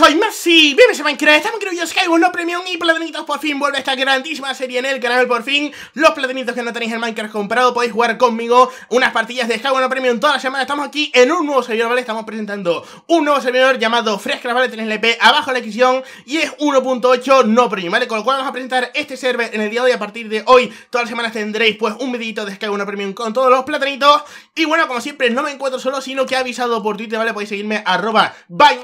soy Messi, bienvenidos a Minecraft, estamos creo yo Skyward, No premium y platanitos por fin vuelve esta grandísima serie en el canal por fin Los platanitos que no tenéis en Minecraft comprado podéis jugar conmigo unas partidas de Skyward premium toda la semana Estamos aquí en un nuevo servidor, ¿vale? Estamos presentando un nuevo servidor llamado Fresh ¿vale? Tenéis el EP abajo en la descripción y es 1.8 no premium, ¿vale? Con lo cual vamos a presentar este server en el día de hoy, a partir de hoy todas las semanas tendréis pues un videito de Skyward premium con todos los platanitos Y bueno, como siempre no me encuentro solo, sino que he avisado por Twitter, ¿vale? Podéis seguirme arroba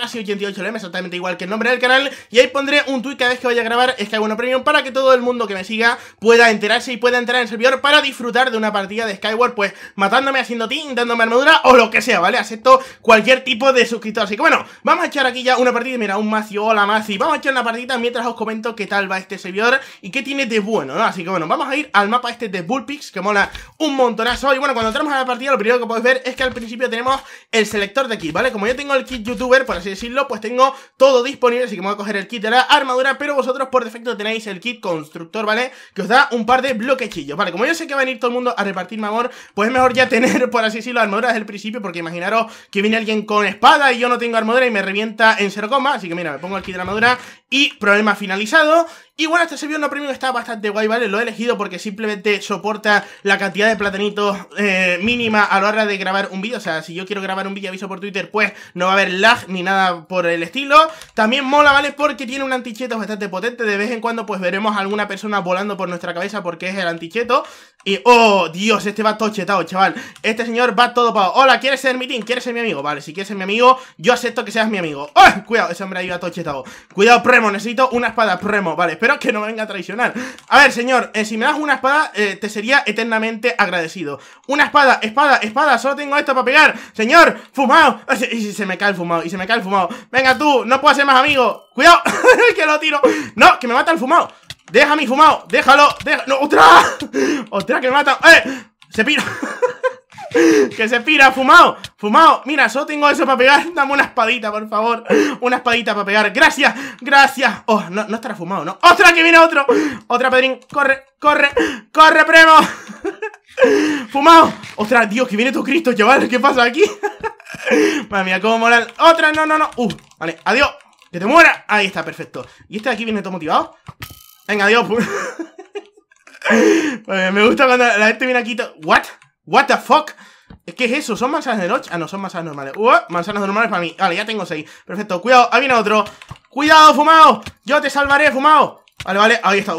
88 lm igual que el nombre del canal y ahí pondré un tweet cada vez que vaya a grabar Sky este Bueno Premium para que todo el mundo que me siga pueda enterarse y pueda entrar en el servidor para disfrutar de una partida de Skyward pues matándome, haciendo team, dándome armadura o lo que sea, ¿vale? Acepto cualquier tipo de suscriptor, así que bueno, vamos a echar aquí ya una partida, Y mira, un Macio, hola Maci, vamos a echar una partida mientras os comento qué tal va este servidor y qué tiene de bueno, ¿no? Así que bueno, vamos a ir al mapa este de Bullpix que mola un montonazo y bueno, cuando entramos a la partida lo primero que podéis ver es que al principio tenemos el selector de aquí, ¿vale? Como yo tengo el kit youtuber, por así decirlo, pues tengo todo disponible, así que me voy a coger el kit de la armadura, pero vosotros por defecto tenéis el kit constructor, ¿vale? Que os da un par de bloquechillos, ¿vale? Como yo sé que va a venir todo el mundo a repartir amor, pues es mejor ya tener, por así decirlo, armadura desde el principio, porque imaginaros que viene alguien con espada y yo no tengo armadura y me revienta en coma así que mira, me pongo el kit de la armadura y problema finalizado. Y bueno, este servidor no premium está bastante guay, ¿vale? Lo he elegido porque simplemente soporta la cantidad de platanitos eh, mínima a la hora de grabar un vídeo. O sea, si yo quiero grabar un vídeo aviso por Twitter, pues no va a haber lag ni nada por el estilo. También mola, ¿vale? Porque tiene un anticheto bastante potente. De vez en cuando, pues veremos a alguna persona volando por nuestra cabeza porque es el anticheto. Y, oh, Dios, este va tochetado chaval Este señor va todo pavo Hola, ¿quieres ser mi team? ¿Quieres ser mi amigo? Vale, si quieres ser mi amigo, yo acepto que seas mi amigo ¡Oh! Cuidado, ese hombre ahí va todo Cuidado, Premo, necesito una espada, Premo Vale, espero que no venga a traicionar A ver, señor, eh, si me das una espada, eh, te sería eternamente agradecido Una espada, espada, espada Solo tengo esto para pegar Señor, fumado ah, Y se me cae el fumado, y se me cae el fumado Venga tú, no puedo ser más amigo Cuidado, que lo tiro No, que me mata el fumado ¡Déjame fumado! ¡Déjalo! déjalo ¡No! otra que me mata! ¡Eh! ¡Se pira! ¡Que se pira! ¡Fumado! ¡Fumado! Mira, solo tengo eso para pegar. Dame una espadita, por favor. Una espadita para pegar. ¡Gracias! ¡Gracias! ¡Oh! No, estará fumado, ¿no? otra que viene otro! ¡Otra, Pedrín! ¡Corre! ¡Corre! ¡Corre, primo! ¡Fumado! otra, Dios! ¡Que viene tu Cristo, chaval! ¿Qué pasa aquí? Madre mía, cómo moral. ¡Otra! ¡No, no, no! ¡Uh! Vale, adiós. ¡Que te muera! Ahí está, perfecto. ¿Y este de aquí viene todo motivado? Venga, adiós. me gusta cuando la gente viene aquí. ¿What? ¿What the fuck? ¿Qué es eso? ¿Son manzanas de noche? Ah, no, son manzanas normales. Uh, manzanas normales para mí. Vale, ya tengo seis. Perfecto, cuidado. Ahí viene otro. ¡Cuidado, fumado! ¡Yo te salvaré, fumado! Vale, vale, ahí está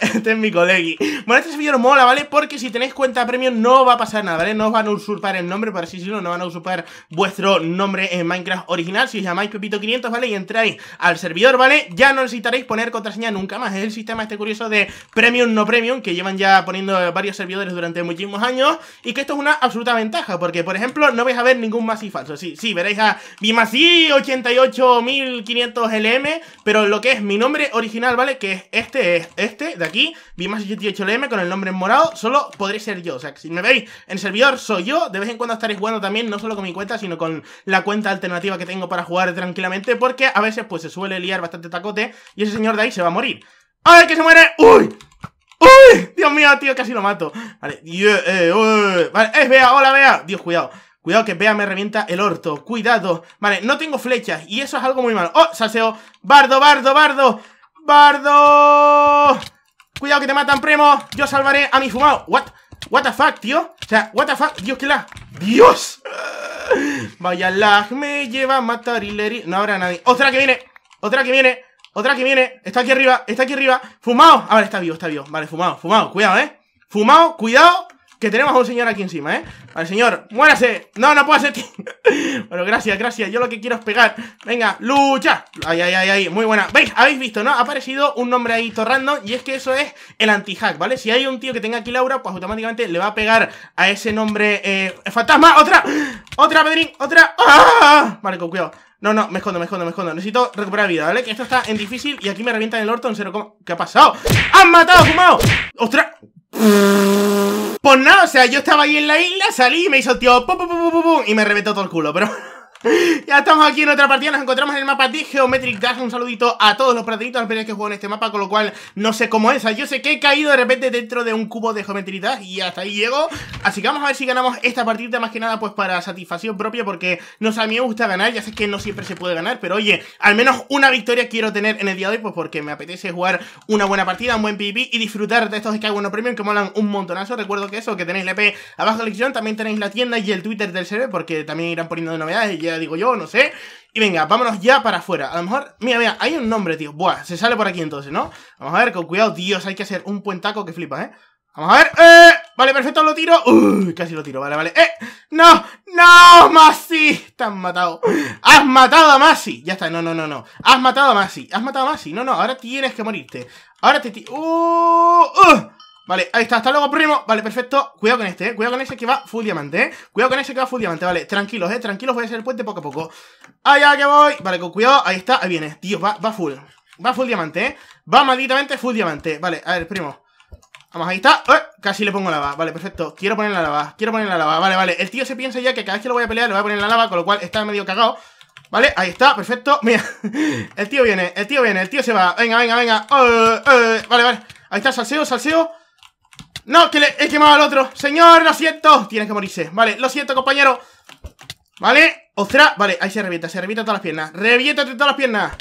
este es mi colegui. Bueno, este servidor mola, ¿vale? Porque si tenéis cuenta premium no va a pasar nada, ¿vale? No os van a usurpar el nombre, por así decirlo, no van a usurpar vuestro nombre en Minecraft original. Si os llamáis Pepito500, ¿vale? Y entráis al servidor, ¿vale? Ya no necesitaréis poner contraseña nunca más. Es el sistema este curioso de premium, no premium, que llevan ya poniendo varios servidores durante muchísimos años. Y que esto es una absoluta ventaja, porque, por ejemplo, no vais a ver ningún Masi falso. Sí, sí, veréis a mi Masi 88500 LM, pero lo que es mi nombre original, ¿vale? Que este, es este de aquí, bm 78LM con el nombre en morado, solo podré ser yo. O sea, si me veis en servidor, soy yo. De vez en cuando estaréis jugando también, no solo con mi cuenta, sino con la cuenta alternativa que tengo para jugar tranquilamente, porque a veces pues se suele liar bastante tacote y ese señor de ahí se va a morir. ¡Ay, ver que se muere! ¡Uy! ¡Uy! Dios mío, tío, casi lo mato. Vale, yeah, eh, vale, eh, Bea, hola vea Dios, cuidado. Cuidado que vea me revienta el orto. Cuidado. Vale, no tengo flechas y eso es algo muy malo. ¡Oh, salseo! ¡Bardo, bardo, bardo! ¡Bardo! ¡Cuidado que te matan, primo! ¡Yo salvaré a mi fumado! ¿What? ¿What the fuck, tío? O sea, ¿what the fuck? ¡Dios, que la! ¡Dios! Vaya lag me lleva a matar y No habrá nadie. ¡Otra que viene! ¡Otra que viene! ¡Otra que viene! Está aquí arriba, está aquí arriba. ¡Fumado! Ah, vale, está vivo, está vivo. Vale, fumado, fumado. Cuidado, eh. Fumado, cuidado. Que tenemos a un señor aquí encima, ¿eh? al señor, muérase. No, no puedo ser. bueno, gracias, gracias. Yo lo que quiero es pegar. Venga, lucha. Ay, ay, ay, ay. Muy buena. ¿Veis? Habéis visto, ¿no? Ha aparecido un nombre ahí torrando. Y es que eso es el anti-hack, ¿vale? Si hay un tío que tenga aquí Laura, pues automáticamente le va a pegar a ese nombre. Eh, ¡Fantasma! ¡Otra! ¡Otra, Pedrín! ¡Otra! ¡Ah! Vale, con cuidado. No, no, me escondo, me escondo, me escondo. Necesito recuperar vida, ¿vale? Que esto está en difícil y aquí me revientan el orto en 0, ¿qué ha pasado? ¡Han matado, fumado! ¡Ostras! o sea, yo estaba ahí en la isla, salí y me hizo el tío pum, pum, pum, pum, y me reventó todo el culo, pero... ya estamos aquí en otra partida, nos encontramos en el mapa de Geometric Dash Un saludito a todos los platinitos, al menos que juego en este mapa Con lo cual, no sé cómo es Yo sé que he caído de repente dentro de un cubo de Geometric Dash Y hasta ahí llego Así que vamos a ver si ganamos esta partida Más que nada, pues para satisfacción propia Porque, no sé, a mí me gusta ganar Ya sé que no siempre se puede ganar Pero oye, al menos una victoria quiero tener en el día de hoy Pues porque me apetece jugar una buena partida, un buen PvP Y disfrutar de estos buenos Premium que molan un montonazo Recuerdo que eso, que tenéis la EP abajo de la descripción También tenéis la tienda y el Twitter del server Porque también irán poniendo novedades y digo yo, no sé. Y venga, vámonos ya para afuera. A lo mejor, mira, mira, hay un nombre, tío. Buah, se sale por aquí entonces, ¿no? Vamos a ver, con cuidado, Dios, hay que hacer un puentaco que flipa, ¿eh? Vamos a ver, ¡eh! Vale, perfecto, lo tiro. Uy, casi lo tiro, vale, vale. ¡Eh! ¡No! ¡No! ¡Masi! Te has matado. ¡Has matado a Masi! Ya está, no, no, no, no. ¡Has matado a Masi! ¡Has matado a Masi! No, no, ahora tienes que morirte. Ahora te... ¡Uh! ¡Uh! Vale, ahí está, hasta luego, primo. Vale, perfecto. Cuidado con este, eh. Cuidado con ese que va full diamante, eh. Cuidado con ese que va full diamante, vale. Tranquilos, eh. Tranquilos, voy a hacer el puente poco a poco. Allá que voy. Vale, con cuidado. Ahí está, ahí viene. Tío, va, va full. Va full diamante, eh. Va malditamente full diamante. Vale, a ver, primo. Vamos, ahí está. ¡Eh! Casi le pongo lava. Vale, perfecto. Quiero poner la lava. Quiero poner la lava. Vale, vale. El tío se piensa ya que cada vez que lo voy a pelear le voy a poner la lava, con lo cual está medio cagado. Vale, ahí está, perfecto. Mira, el tío viene, el tío viene, el tío se va. Venga, venga, venga. Eh, eh. Vale, vale. Ahí está, salseo, salseo. No, que le he quemado al otro Señor, lo siento tiene que morirse Vale, lo siento, compañero Vale, ostras, Vale, ahí se revienta Se revienta todas las piernas reviétate todas las piernas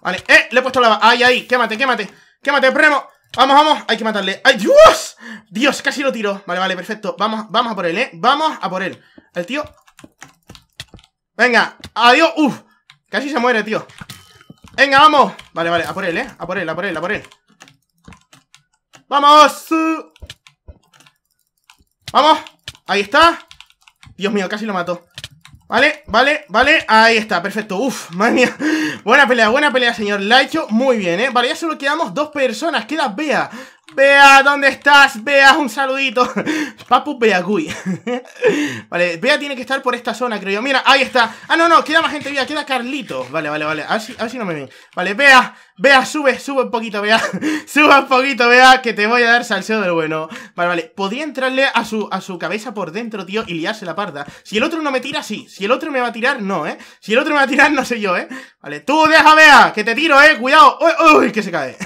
Vale, eh, le he puesto la, Ahí, ahí, quémate, quémate Quémate, premo Vamos, vamos, hay que matarle ¡Ay, Dios! Dios, casi lo tiro Vale, vale, perfecto Vamos, vamos a por él, eh Vamos a por él El tío Venga, adiós Uf, casi se muere, tío Venga, vamos Vale, vale, a por él, eh A por él, a por él, a por él ¡Vamos! ¡Vamos! Ahí está Dios mío, casi lo mató Vale, vale, vale, ahí está, perfecto Uf, madre buena pelea, buena pelea, señor La ha hecho muy bien, ¿eh? Vale, ya solo quedamos dos personas Queda vea. Vea, ¿dónde estás? vea un saludito. Papu Beaguy. vale, Bea tiene que estar por esta zona, creo yo. Mira, ahí está. Ah, no, no, queda más gente viva, queda Carlito Vale, vale, vale. A ver si, no me ven. Vale, vea vea sube, sube un poquito, vea, sube un poquito, vea que te voy a dar salseo del bueno. Vale, vale. Podría entrarle a su, a su cabeza por dentro, tío, y liarse la parda. Si el otro no me tira, sí. Si el otro me va a tirar, no, ¿eh? Si el otro me va a tirar, no sé yo, ¿eh? Vale, tú deja, vea que te tiro, ¿eh? Cuidado. Uy, uy, que se cae.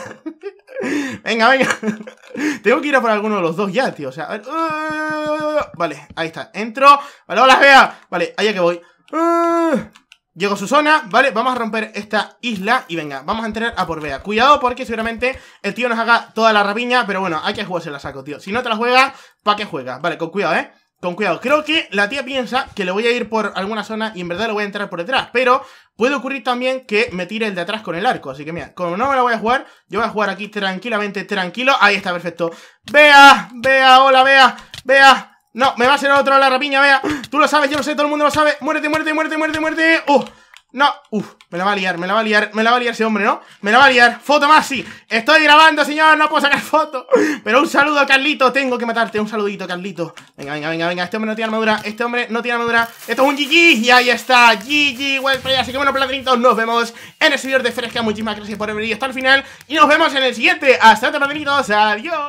Venga, venga. Tengo que ir a por alguno de los dos ya, tío. O sea, a ver. Ah, vale, ahí está. Entro. Vale, hola, vea. Vale, allá que voy. Ah, llego a su zona, ¿vale? Vamos a romper esta isla y venga, vamos a entrar a por vea. Cuidado porque seguramente el tío nos haga toda la rapiña, pero bueno, hay que jugarse la saco, tío. Si no te la juegas, ¿para qué juegas? Vale, con cuidado, ¿eh? Con cuidado, creo que la tía piensa que le voy a ir por alguna zona y en verdad lo voy a entrar por detrás Pero puede ocurrir también que me tire el de atrás con el arco Así que mira, como no me lo voy a jugar, yo voy a jugar aquí tranquilamente, tranquilo Ahí está, perfecto Vea, vea, hola, vea, vea no, me va a hacer otro la rapiña, vea Tú lo sabes, yo lo sé, todo el mundo lo sabe Muérete, muerte, muerte, muerte! muerte ¡Uh! No, uff, me la va a liar, me la va a liar, me la va a liar ese hombre, ¿no? Me la va a liar, foto más, sí Estoy grabando, señor, no puedo sacar foto Pero un saludo, Carlito, tengo que matarte Un saludito, Carlito, venga, venga, venga, venga Este hombre no tiene armadura, este hombre no tiene armadura Esto es un GG, y ahí está, GG Wellplay, Así que bueno, platinitos, nos vemos en el siguiente. de Fresca Muchísimas gracias por haber venido hasta el final Y nos vemos en el siguiente, hasta otro platinitos, adiós